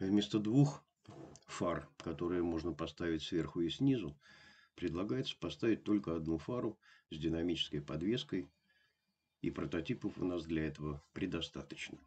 Вместо двух фар, которые можно поставить сверху и снизу, предлагается поставить только одну фару с динамической подвеской, и прототипов у нас для этого предостаточно.